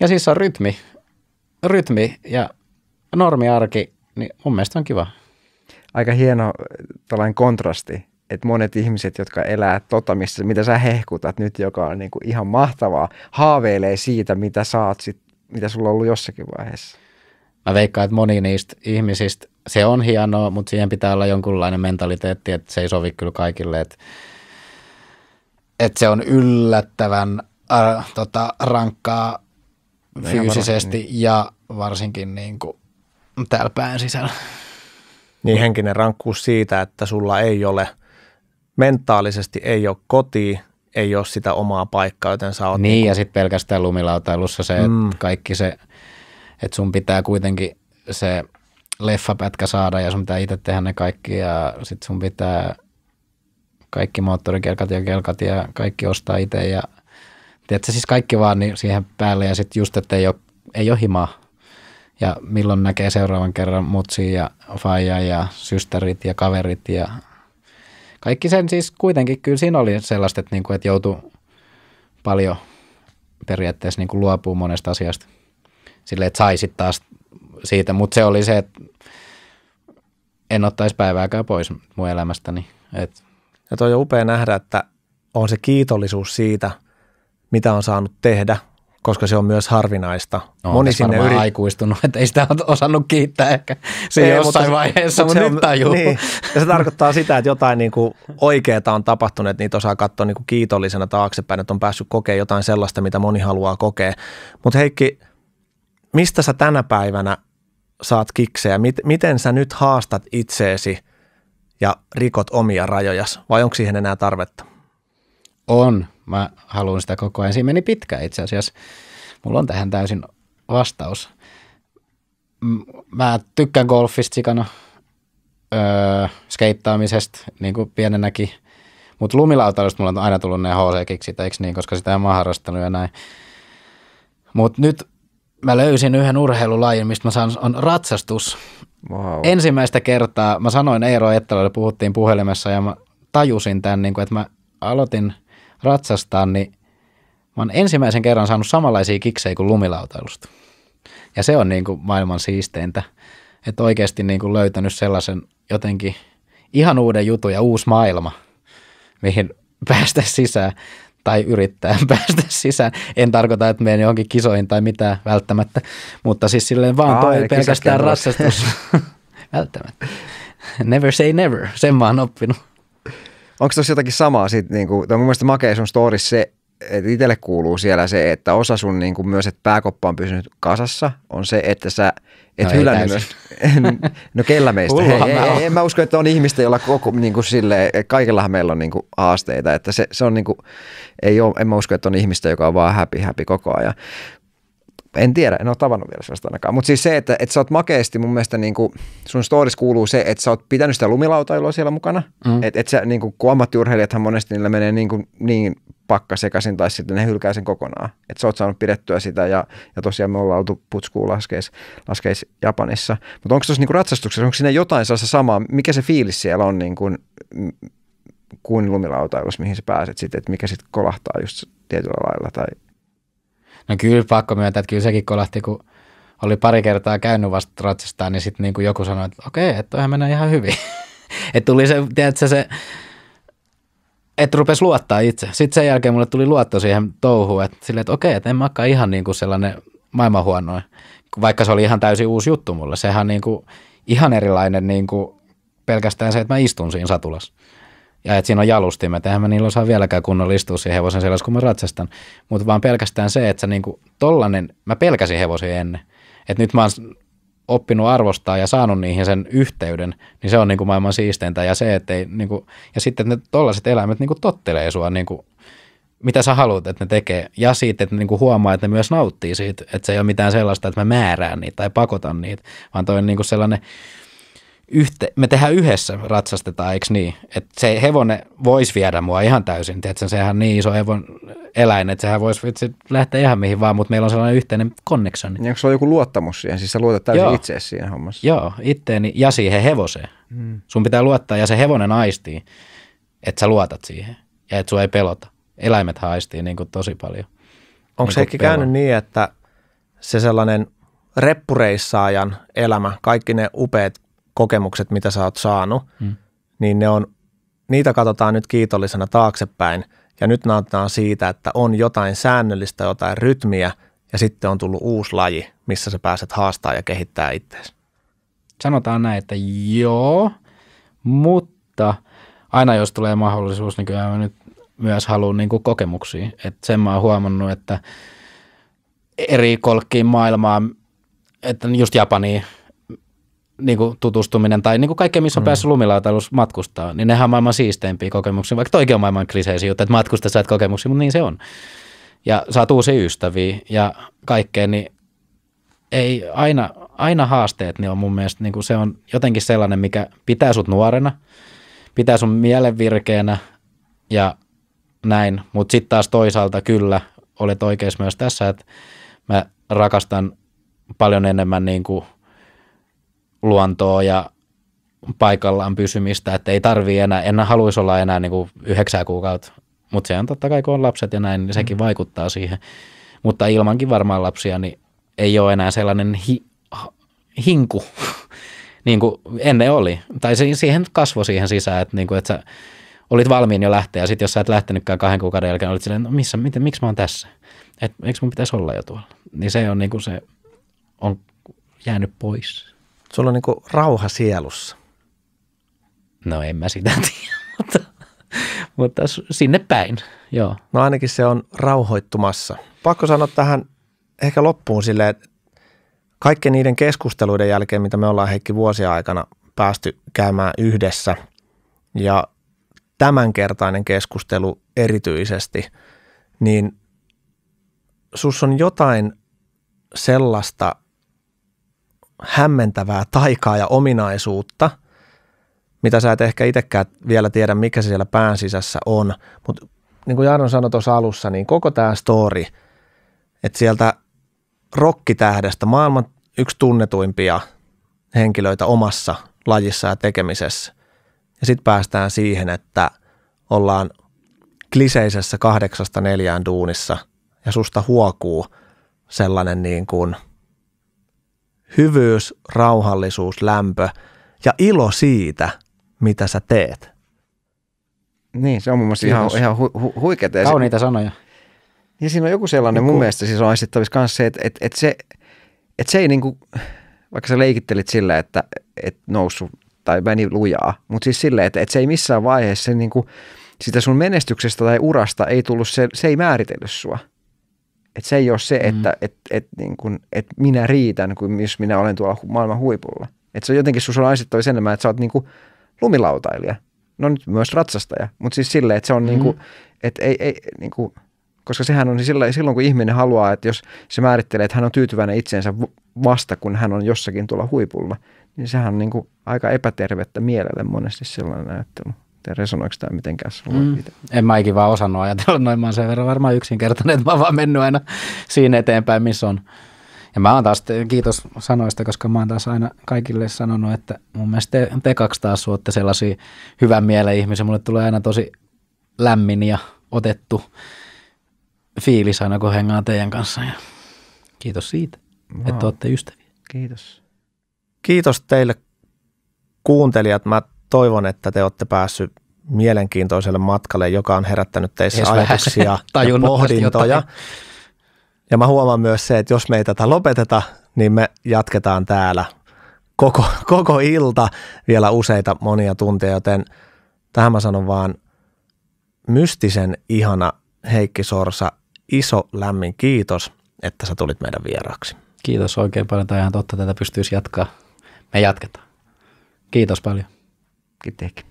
Ja siis on rytmi. Rytmi ja normiarki, niin mun mielestä on kiva. Aika hieno äh, tällainen kontrasti, että monet ihmiset, jotka elää tota, missä, mitä sä hehkutat nyt, joka on niin kuin ihan mahtavaa, haaveilee siitä, mitä saat sit, mitä sulla on ollut jossakin vaiheessa. Mä veikkaan, että moni niistä ihmisistä se on hienoa, mutta siihen pitää olla jonkunlainen mentaliteetti, että se ei sovi kyllä kaikille, että, että se on yllättävän äh, tota, rankkaa Meidän fyysisesti varmasti, niin. ja varsinkin niin kuin täällä pään sisällä. Niin henkinen rankkuus siitä, että sulla ei ole, mentaalisesti ei ole koti, ei ole sitä omaa paikkaa, joten sä oot... Niin, niin kuin... ja sitten pelkästään lumilautailussa se, että mm. kaikki se, että sun pitää kuitenkin se – leffapätkä saada ja sun pitää itse tehdä ne kaikki ja sit sun pitää kaikki moottorikelkat ja kelkat ja kaikki ostaa itse ja tiedätkö, siis kaikki vaan niin siihen päälle ja sitten just, että ei ole, ei ole himaa ja milloin näkee seuraavan kerran mutsi ja faija ja systerit ja kaverit ja kaikki sen siis kuitenkin kyllä siinä oli sellaista, että, kuin niinku, että joutui paljon periaatteessa kuin niinku luopua monesta asiasta sille, että sai taas siitä, mutta se oli se, että en ottaisi päivääkään pois mun elämästäni. Et. Ja toi on upea nähdä, että on se kiitollisuus siitä, mitä on saanut tehdä, koska se on myös harvinaista. No, Moni sinne yri... aikuistunut, että ei sitä osannut kiittää ehkä se ei, jossain mutta, vaiheessa, mutta, mutta nyt on, Niin. Ja se tarkoittaa sitä, että jotain niin kuin oikeaa on tapahtunut, että niitä osaa katsoa niin kuin kiitollisena taaksepäin, että on päässyt kokemaan jotain sellaista, mitä moni haluaa kokea. Mutta Heikki, mistä sä tänä päivänä saat kiksejä, miten, sä nyt haastat itseesi ja rikot omia rajojas, vai onko siihen enää tarvetta? On, mä haluan sitä koko ajan. Siinä meni pitkään itse asiassa. Mulla on tähän täysin vastaus. Mä tykkään golfista sikana, öö, skeittaamisesta niin kuin pienenäkin, mutta lumilautailusta mulla on aina tullut ne hc kiksit eikö niin, koska sitä en mä harrastanut ja näin. Mutta nyt mä löysin yhden urheilulajin, mistä mä sanon, on ratsastus. Wow. Ensimmäistä kertaa mä sanoin Eero Ettelölle, puhuttiin puhelimessa ja mä tajusin tämän, niin kuin, että mä aloitin ratsastaa, niin mä oon ensimmäisen kerran saanut samanlaisia kiksejä kuin lumilautailusta. Ja se on niin kuin maailman siisteintä, että oikeasti niin kuin löytänyt sellaisen jotenkin ihan uuden jutun ja uusi maailma, mihin päästä sisään tai yrittää päästä sisään. En tarkoita, että menen johonkin kisoihin tai mitään välttämättä, mutta siis silleen vaan Aa, toi pelkästään ratsastus. välttämättä. Never say never, sen mä oon oppinut. Onko tuossa jotakin samaa sitten, niin kuin, mun mielestä makea sun story se, et itselle kuuluu siellä se, että osa sun niin kuin myös, että pääkoppa on pysynyt kasassa, on se, että sä et no hylännyt myös. no kellä meistä? Hei, hei, ei, en mä usko, että on ihmistä, jolla koko, niin kuin silleen, kaikillahan meillä on niin kuin haasteita. Että se, se on niin kuin, ei ole, en mä usko, että on ihmistä, joka on vaan häpi, häpi koko ajan. En tiedä, en ole tavannut vielä sellaista ainakaan. Mutta siis se, että, että sä oot makeasti mun mielestä, niin kuin, sun stories kuuluu se, että sä oot pitänyt sitä lumilautailua siellä mukana. Mm. Että et sä, niin kuin, kun ammattiurheilijathan monesti niillä menee niinku, niin, kuin, niin pakka sekaisin tai sitten ne hylkää sen kokonaan. Että sä oot saanut pidettyä sitä ja, ja tosiaan me ollaan oltu putskuun laskeis, laskeis Japanissa. Mutta onko tuossa niinku ratsastuksessa, onko siinä jotain sellaista samaa, mikä se fiilis siellä on niin kuin, lumilautailussa, mihin sä pääset sitten, että mikä sitten kolahtaa just tietyllä lailla tai... No kyllä pakko myöntää, että kyllä sekin kolahti, kun oli pari kertaa käynyt vasta ratsastaa, niin sitten niin joku sanoi, että okei, että toihan mennään ihan hyvin. että tuli se, tiedätkö, se että rupesi luottaa itse. Sitten sen jälkeen mulle tuli luotto siihen touhuun, että silleen, että okei, että en mä ihan niin kuin sellainen maailman huonoin, vaikka se oli ihan täysin uusi juttu mulle. Sehän niin kuin ihan erilainen niin kuin pelkästään se, että mä istun siinä satulassa. Ja että siinä on jalustimet, eihän mä niillä osaa vieläkään kunnolla istua siihen hevosen sellaisen, kun mä ratsastan. Mutta vaan pelkästään se, että se niin kuin tollanen, mä pelkäsin hevosia ennen. Että nyt mä oon oppinut arvostaa ja saanut niihin sen yhteyden, niin se on niin kuin maailman siisteintä. Ja, se, ettei, niin kuin, ja sitten ne tollaiset eläimet niin kuin tottelee sua, niin kuin, mitä sä haluat, että ne tekee. Ja siitä, että ne niin kuin huomaa, että ne myös nauttii siitä, että se ei ole mitään sellaista, että mä määrään niitä tai pakotan niitä, vaan toi on niin kuin sellainen – yhte, me tehdään yhdessä ratsastetaan, eikö niin? Et se hevonen voisi viedä mua ihan täysin, tiedätkö? sehän on niin iso hevon eläin, että sehän voisi vitsi, lähteä ihan mihin vaan, mutta meillä on sellainen yhteinen connection. Niin onko sulla joku luottamus siihen, siis sä luotat täysin Joo. itseesi siinä hommassa? Joo, itteeni ja siihen hevoseen. Hmm. Sun pitää luottaa ja se hevonen aistii, että sä luotat siihen ja että sua ei pelota. Eläimet haistii niin kuin tosi paljon. Onko niin se käynyt niin, että se sellainen reppureissaajan elämä, kaikki ne upeat kokemukset, mitä sä oot saanut, mm. niin ne on, niitä katsotaan nyt kiitollisena taaksepäin ja nyt nautitaan siitä, että on jotain säännöllistä, jotain rytmiä ja sitten on tullut uusi laji, missä sä pääset haastaa ja kehittää itseäsi. Sanotaan näin, että joo, mutta aina jos tulee mahdollisuus, niin kyllä mä nyt myös haluan niin kuin kokemuksia. Et sen mä oon huomannut, että eri kolkkiin maailmaa, että just Japaniin niin kuin tutustuminen tai niin kuin kaikkea, missä on mm. päässyt lumilautailussa matkustaa, niin nehän on maailman siisteimpiä kokemuksia, vaikka toikin on maailman kliseisiä juttuja, että matkusta saat kokemuksia, mutta niin se on. Ja saat uusia ystäviä ja kaikkea, niin ei aina, aina haasteet, niin on mun mielestä, niin kuin se on jotenkin sellainen, mikä pitää sut nuorena, pitää sun mielen virkeänä ja näin, mutta sitten taas toisaalta kyllä olet oikeassa myös tässä, että mä rakastan paljon enemmän niin kuin – luontoa ja paikallaan pysymistä, että ei tarvii enää, en haluaisi olla enää niin kuin yhdeksää kuukautta, mutta se on totta kai, kun on lapset ja näin, niin sekin mm. vaikuttaa siihen. Mutta ilmankin varmaan lapsia, niin ei ole enää sellainen hi, hinku, niin kuin ennen oli. Tai se, siihen kasvoi siihen sisään, että, niin kuin, että sä olit valmiin jo lähteä, ja sitten jos sä et lähtenytkään kahden kuukauden jälkeen, niin olit silleen, no missä, miten, miksi mä oon tässä? Että miksi mun pitäisi olla jo tuolla? Niin se on niin kuin se on jäänyt pois. Sulla on niin rauha sielussa. No en mä sitä tiedä, mutta, mutta sinne päin, joo. No ainakin se on rauhoittumassa. Pakko sanoa tähän ehkä loppuun silleen, että kaikkien niiden keskusteluiden jälkeen, mitä me ollaan Heikki vuosia aikana päästy käymään yhdessä ja tämänkertainen keskustelu erityisesti, niin sus on jotain sellaista – hämmentävää taikaa ja ominaisuutta, mitä sä et ehkä itsekään vielä tiedä, mikä se siellä pään sisässä on. Mutta niin kuin Jaaron sanoi tuossa alussa, niin koko tämä story, että sieltä rokkitähdestä maailman yksi tunnetuimpia henkilöitä omassa lajissa ja tekemisessä. Ja sitten päästään siihen, että ollaan kliseisessä kahdeksasta neljään duunissa ja susta huokuu sellainen niin kuin – hyvyys, rauhallisuus, lämpö ja ilo siitä, mitä sä teet. Niin, se on mun mielestä ihan, ihan hu, hu, huikeeta. Kauniita niitä sanoja. Ja siinä on joku sellainen, kuin... mun mielestä siis on aistittavissa kanssa se, että, että, että, se, että se ei niinku, vaikka sä leikittelit sillä, että, että noussut tai meni lujaa, mutta siis silleen, että, että se ei missään vaiheessa niinku, sitä sun menestyksestä tai urasta ei tullut, se, se ei määritellyt sua. Et se ei ole se, mm. että mm. et, et, niin kun, et minä riitän, kun jos minä olen tuolla maailman huipulla. Et se on jotenkin, sus on aistettava sen että sä oot niin kuin lumilautailija. No nyt myös ratsastaja, mutta siis silleen, että se on mm. niin kuin, mm-hmm. että ei, ei niin kuin, koska sehän on niin sillä, silloin, kun ihminen haluaa, että jos se määrittelee, että hän on tyytyväinen itseensä vasta, kun hän on jossakin tuolla huipulla, niin sehän on niin kuin aika epätervettä mielelle monesti sellainen ajattelu tiedä, resonoiko tämä mitenkään Mm. En mä ikinä vaan osannut ajatella noin. Mä oon sen verran varmaan yksinkertainen, että mä oon vaan mennyt aina siinä eteenpäin, missä on. Ja mä oon taas, kiitos sanoista, koska mä oon taas aina kaikille sanonut, että mun mielestä te, te kaksi taas suotte sellaisia hyvän mielen ihmisiä. Mulle tulee aina tosi lämmin ja otettu fiilis aina, kun hengaa teidän kanssa. Ja kiitos siitä, no. että olette ystäviä. Kiitos. Kiitos teille kuuntelijat. Mä toivon, että te olette päässyt mielenkiintoiselle matkalle, joka on herättänyt teissä Ees ajatuksia ja pohdintoja. Ja mä huomaan myös se, että jos me ei tätä lopeteta, niin me jatketaan täällä koko, koko ilta vielä useita monia tunteja, joten tähän mä sanon vaan mystisen ihana Heikki Sorsa, iso lämmin kiitos, että sä tulit meidän vieraaksi. Kiitos oikein paljon. Tämä on ihan totta, tätä pystyisi jatkaa. Me jatketaan. Kiitos paljon. gedeckt.